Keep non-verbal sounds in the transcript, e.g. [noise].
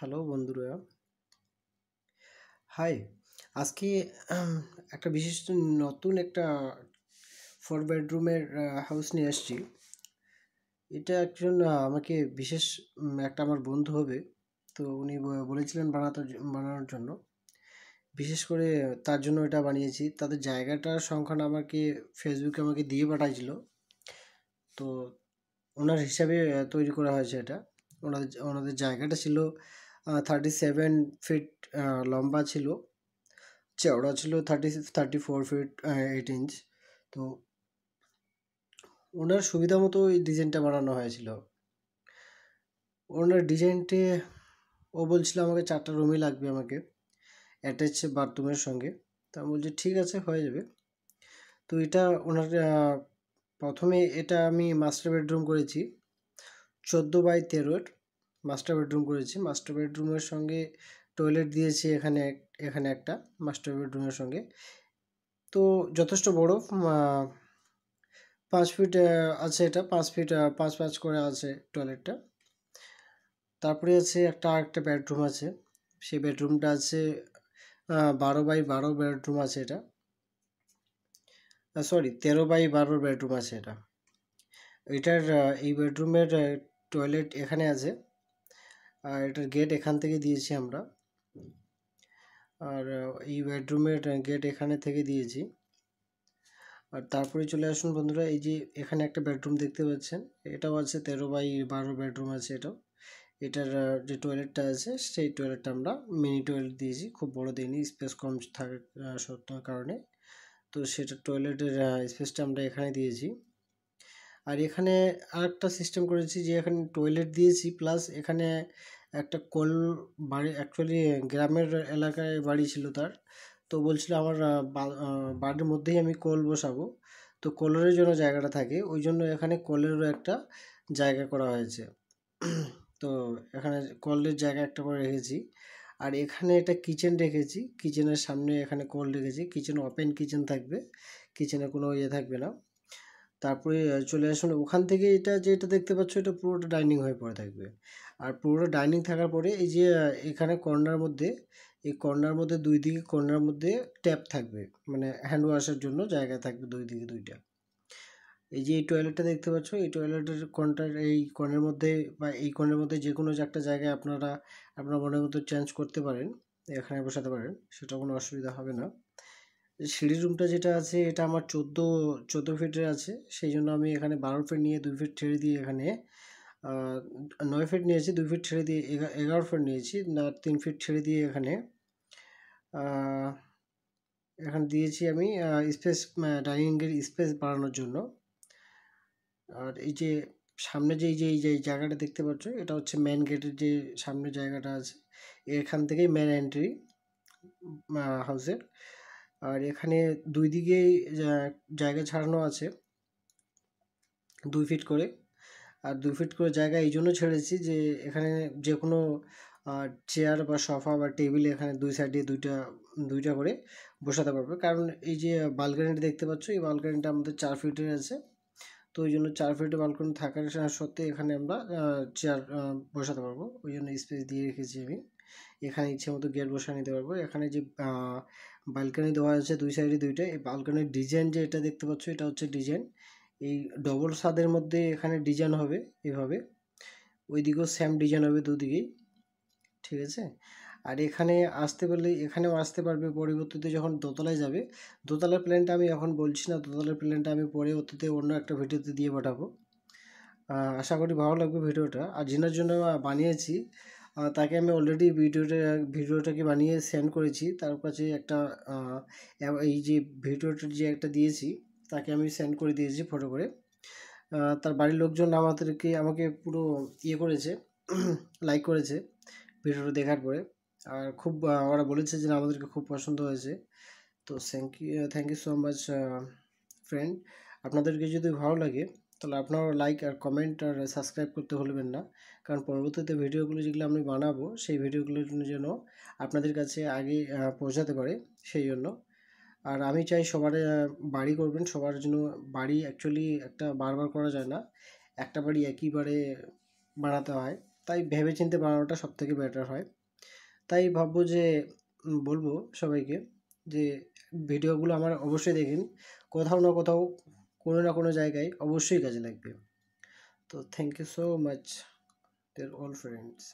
hello বন্ধুরা high আজকে একটা বিশেষ নতুন একটা ফোর বেডরুমের হাউস নিয়ে আসছি এটা একজন আমাকে বিশেষ একটা আমার বন্ধু হবে তো উনি বলেছিলেন বানাতে বানানোর জন্য বিশেষ করে তার জন্য এটা বানিয়েছি তাদের জায়গাটার সংখ্যা আমাকে ফেসবুকে আমাকে দিয়ে পাঠাইছিল তো ওনার হিসাবে তৈরি করা হয়েছে এটা ওনাদের ওনাদের জায়গাটা ছিল থার্টি সেভেন ফিট লম্বা ছিল চওড়া ছিল thirty thirty four feet eight inch তো ওনার সুবিধা মতো ওই ডিজাইনটা বানানো হয়েছিল ওনার ডিজাইনটি ও বলছিল আমাকে চারটা রুমই লাগবে আমাকে অ্যাটাচ বাথরুমের সঙ্গে তা আমি বলছি ঠিক আছে হয়ে যাবে তো এটা ওনার প্রথমে এটা আমি মাস্টার বেডরুম করেছি চোদ্দো বাই তেরোর মাস্টার বেডরুম করেছি মাস্টার বেডরুমের সঙ্গে টয়লেট দিয়েছি এখানে এখানে একটা মাস্টার বেডরুমের সঙ্গে তো যথেষ্ট বড় পাঁচ ফিট আছে এটা পাঁচ ফিট পাঁচ পাঁচ করে আছে টয়লেটটা তারপরে আছে একটা একটা বেডরুম আছে সেই বেডরুমটা আছে বারো বাই বারো বেডরুম আছে এটা সরি তেরো বাই বারো বেডরুম আছে এটা এটার এই বেডরুমের টয়লেট এখানে আছে আর এটার গেট এখান থেকে দিয়েছি আমরা আর এই বেডরুমের গেট এখানে থেকে দিয়েছি আর তারপরে চলে আসুন বন্ধুরা এই যে এখানে একটা বেডরুম দেখতে পাচ্ছেন এটাও আছে তেরো বাই বারো বেডরুম আছে এটাও এটার যে টয়লেটটা আছে সেই টয়লেটটা আমরা মিনি টয়লেট দিয়েছি খুব বড় দিইনি স্পেস কম থাকার সত্য কারণে তো সেটা টয়লেটের স্পেসটা আমরা এখানে দিয়েছি আর এখানে আরেকটা সিস্টেম করেছি যে এখানে টয়লেট দিয়েছি প্লাস এখানে একটা কল বাড়ি অ্যাকচুয়ালি গ্রামের এলাকায় বাড়ি ছিল তার তো বলছিল আমার বাড়ির মধ্যেই আমি কল বসাবো তো কলের জন্য জায়গাটা থাকে ওই জন্য এখানে কলেরও একটা জায়গা করা হয়েছে [clears throat] তো এখানে কলের জায়গা একটা করে রেখেছি আর এখানে এটা কিচেন রেখেছি কিচেনের সামনে এখানে কল রেখেছি কিচেন ওপেন কিচেন থাকবে কিচেনে কোনো ইয়ে থাকবে না তারপরে চলে আসুন ওখান থেকে এটা যেটা দেখতে পাচ্ছ এটা পুরোটা ডাইনিং হয়ে পড়ে থাকবে আর পুরোটা ডাইনিং থাকার পরে এই যে এখানে কর্নার মধ্যে এই কর্নার মধ্যে দুই দিকে কর্নার মধ্যে ট্যাপ থাকবে মানে হ্যান্ড ওয়াশের জন্য জায়গা থাকবে দুই দিকে দুইটা এই যে এই টয়লেটটা দেখতে পাচ্ছ এই টয়লেটের কর্নার এই কর্নের মধ্যে বা এই কর্নের মধ্যে যে কোনো একটা জায়গায় আপনারা আপনার মনের মতো চেঞ্জ করতে পারেন এখানে বসাতে পারেন সেটা কোনো অসুবিধা হবে না সিঁড়ির রুমটা যেটা আছে এটা আমার চোদ্দো চোদ্দো ফিটের আছে সেই জন্য আমি এখানে বারো ফিট নিয়ে দুই ফিট ছেড়ে দিয়ে এখানে নয় ফিট নিয়েছি দুই ফিট ছেড়ে দিয়ে এগারো ফিট নিয়েছি না তিন ফিট ছেড়ে দিয়ে এখানে এখানে দিয়েছি আমি স্পেস ডাইনিংয়ের স্পেস বাড়ানোর জন্য আর এই যে সামনে যে এই যে এই যে জায়গাটা দেখতে পাচ্ছ এটা হচ্ছে মেন গেটের যে সামনে জায়গাটা আছে এখান থেকেই মেন এন্ট্রি হাউসের আর এখানে দুই দিকেই জায়গা ছাড়ানো আছে দুই ফিট করে আর দুই ফিট করে জায়গা এই জন্য ছেড়েছি যে এখানে যে কোনো চেয়ার বা সোফা বা টেবিল এখানে দুই সাইডে দুইটা দুইটা করে বসাতে পারবে কারণ এই যে বালকানিটা দেখতে পাচ্ছ এই বালকানিটা আমাদের চার ফিটের আছে তো ওই জন্য চার ফিটের বালকনি থাকার সত্ত্বে এখানে আমরা চেয়ার বসাতে পারবো ওই জন্য স্পেস দিয়ে রেখেছি আমি এখানে ইচ্ছে মতো গিয়ার বসা নিতে পারবো এখানে যে বালকানি দেওয়া আছে দুই সাইডে দুইটা এই বালকানির ডিজাইন যে এটা দেখতে পাচ্ছ এটা হচ্ছে ডিজাইন এই ডবল সাদের মধ্যে এখানে ডিজাইন হবে এভাবে ওই দিকেও সেম ডিজাইন হবে দুদিকেই ঠিক আছে আর এখানে আসতে পারলে এখানেও আসতে পারবে পরিবর্তিত যখন দোতলায় যাবে দোতলার প্ল্যানটা আমি এখন বলছি না দোতলার প্ল্যানটা আমি পরে অতীতে অন্য একটা ভিডিওতে দিয়ে পাঠাবো আশা করি ভালো লাগবে ভিডিওটা আর যেনার জন্য বানিয়েছি তাকে আমি অলরেডি ভিডিওটা ভিডিওটাকে বানিয়ে সেন্ড করেছি তার কাছে একটা এই যে ভিডিওটা যে একটা দিয়েছি তাকে আমি সেন্ড করে দিয়েছি ফটো করে তার বাড়ির লোকজন আমাদেরকে আমাকে পুরো ইয়ে করেছে লাইক করেছে ভিডিওটা দেখার পরে আর খুব ওরা বলেছে যে আমাদেরকে খুব পছন্দ হয়েছে তো thank you thank you so much friend আপনাদেরকে যদি ভালো লাগে তাহলে আপনারও লাইক আর কমেন্ট আর সাবস্ক্রাইব করতে ভুলবেন না কারণ পরবর্তীতে ভিডিওগুলো যেগুলো আমি বানাবো সেই ভিডিওগুলো যেন আপনাদের কাছে আগে পৌঁছাতে পারে সেই জন্য আর আমি চাই সবার বাড়ি করবেন সবার জন্য বাড়ি অ্যাকচুয়ালি একটা বারবার করা যায় না একটা বাড়ি একইবারে বানাতে হয় তাই ভেবে চিনতে বানানোটা সবথেকে বেটার হয় তাই ভাববো যে বলবো সবাইকে যে ভিডিওগুলো আমার অবশ্যই দেখেন কোথাও না কোথাও কোনো না কোনো জায়গায় অবশ্যই কাজে লাগবে তো thank you so much dear all friends